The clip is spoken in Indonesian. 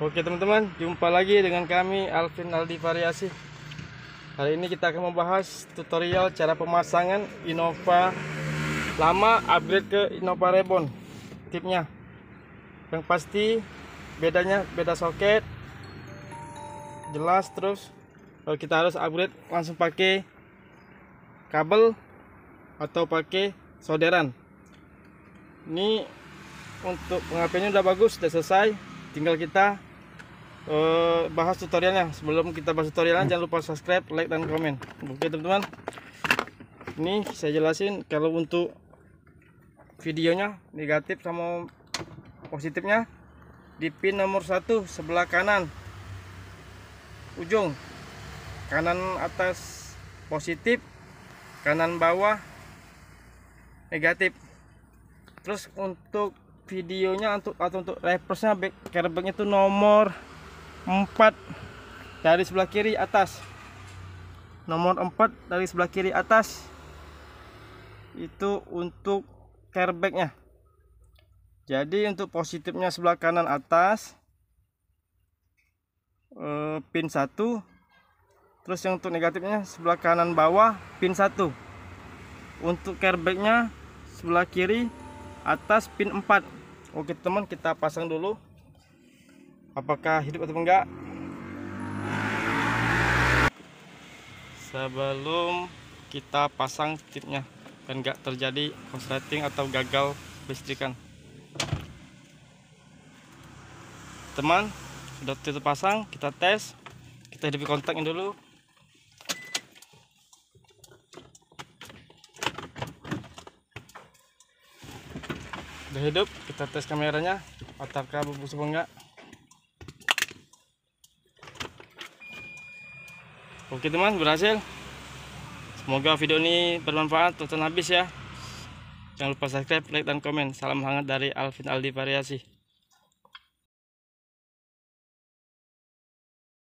Oke teman-teman, jumpa lagi dengan kami Alvin Aldi Variasi. Hari ini kita akan membahas tutorial cara pemasangan Innova lama upgrade ke Innova Rebon. Tipnya, yang pasti bedanya beda soket, jelas terus. Kalau kita harus upgrade langsung pakai kabel atau pakai solderan. Ini untuk pengapiannya udah bagus, udah selesai. Tinggal kita uh, bahas tutorialnya sebelum kita bahas tutorialnya jangan lupa subscribe like dan komen oke teman-teman ini saya jelasin kalau untuk videonya negatif sama positifnya di pin nomor satu sebelah kanan ujung kanan atas positif kanan bawah negatif terus untuk videonya untuk atau untuk reverse-nya back airbag itu nomor 4 dari sebelah kiri atas nomor 4 dari sebelah kiri atas itu untuk carebacknya jadi untuk positifnya sebelah kanan atas eh, pin 1 terus yang untuk negatifnya sebelah kanan bawah pin 1 untuk carebacknya sebelah kiri atas pin 4 oke teman kita pasang dulu apakah hidup atau enggak sebelum kita pasang tipnya dan enggak terjadi konsleting atau gagal listrikan teman sudah tutup pasang kita tes kita hidupi kontaknya dulu udah hidup kita tes kameranya apakah atau enggak Oke teman berhasil Semoga video ini bermanfaat Tonton habis ya Jangan lupa subscribe, like, dan komen Salam hangat dari Alvin Aldi Variasi